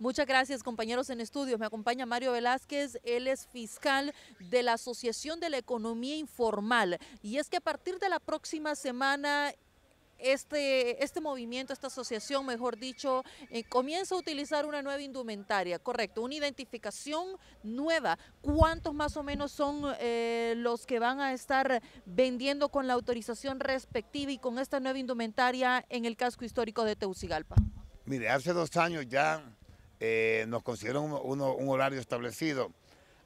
Muchas gracias, compañeros en estudios. Me acompaña Mario Velázquez, él es fiscal de la Asociación de la Economía Informal. Y es que a partir de la próxima semana este, este movimiento, esta asociación, mejor dicho, eh, comienza a utilizar una nueva indumentaria, correcto, una identificación nueva. ¿Cuántos más o menos son eh, los que van a estar vendiendo con la autorización respectiva y con esta nueva indumentaria en el casco histórico de Teucigalpa? Mire, hace dos años ya eh, nos consideran un, horario establecido.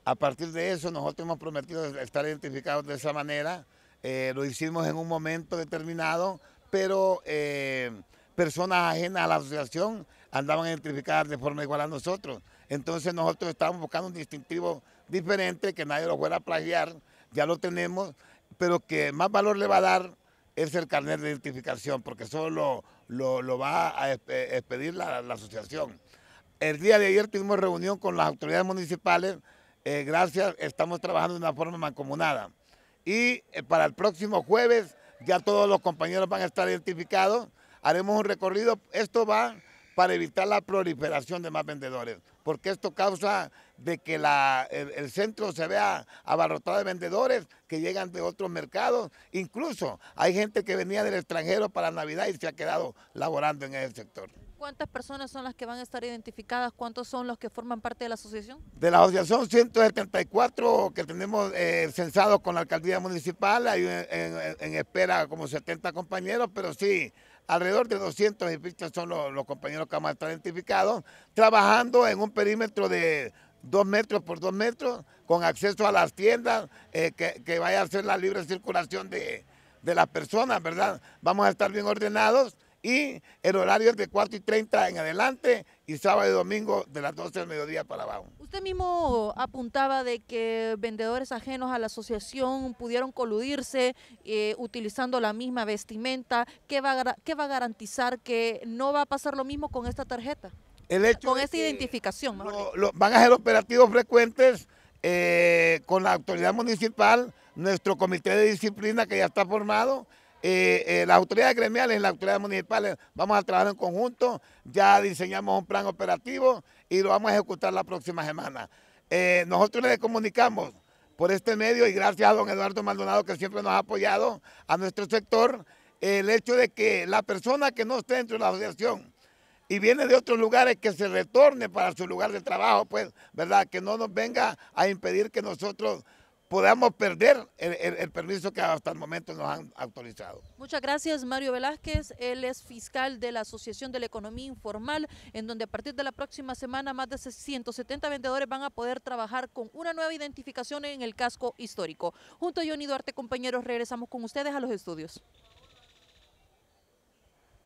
A partir de eso, nosotros hemos prometido estar identificados de esa manera. Eh, lo hicimos en un momento determinado, pero eh, personas ajenas a la asociación andaban identificadas de forma igual a nosotros. Entonces nosotros estábamos buscando un distintivo diferente, que nadie lo fuera a plagiar, ya lo tenemos, pero que más valor le va a dar es el carnet de identificación, porque solo lo, va a expedir la asociación. El día de ayer tuvimos reunión con las autoridades municipales. Eh, gracias, estamos trabajando de una forma mancomunada. Y eh, para el próximo jueves ya todos los compañeros van a estar identificados. Haremos un recorrido. Esto va para evitar la proliferación de más vendedores, porque esto causa de que el, centro se vea abarrotado de vendedores que llegan de otros mercados. Incluso hay gente que venía del extranjero para Navidad y se ha quedado laborando en el sector. ¿Cuántas personas son las que van a estar identificadas? ¿Cuántos son los que forman parte de la asociación? De la asociación 174 que tenemos eh, censados con la alcaldía municipal, hay en, espera como 70 compañeros, pero sí, alrededor de 200 son los, compañeros que van a estar identificados, trabajando en un perímetro de 2 metros por dos metros, con acceso a las tiendas, eh, que, vaya a ser la libre circulación de, de las personas, ¿verdad? Vamos a estar bien ordenados y el horario es de 4 y 30 en adelante y sábado y domingo de las 12 del mediodía para abajo. Usted mismo apuntaba de que vendedores ajenos a la asociación pudieron coludirse eh, utilizando la misma vestimenta. ¿Qué va, a garantizar que no va a pasar lo mismo con esta tarjeta? El con esta identificación. van a ser operativos frecuentes eh, con la autoridad municipal, nuestro comité de disciplina que ya está formado eh, eh, las autoridades gremiales y las autoridades municipales vamos a trabajar en conjunto, ya diseñamos un plan operativo y lo vamos a ejecutar la próxima semana. Eh, nosotros le comunicamos por este medio y gracias a don Eduardo Maldonado que siempre nos ha apoyado a nuestro sector, el hecho de que la persona que no esté dentro de la asociación y viene de otros lugares que se retorne para su lugar de trabajo, pues, ¿verdad? Que no nos venga a impedir que nosotros podamos perder el, permiso que hasta el momento nos han autorizado. Muchas gracias, Mario Velázquez. Él es fiscal de la Asociación de la Economía Informal, en donde a partir de la próxima semana más de 170 vendedores van a poder trabajar con una nueva identificación en el casco histórico. Junto a Johnny Duarte, compañeros, regresamos con ustedes a los estudios.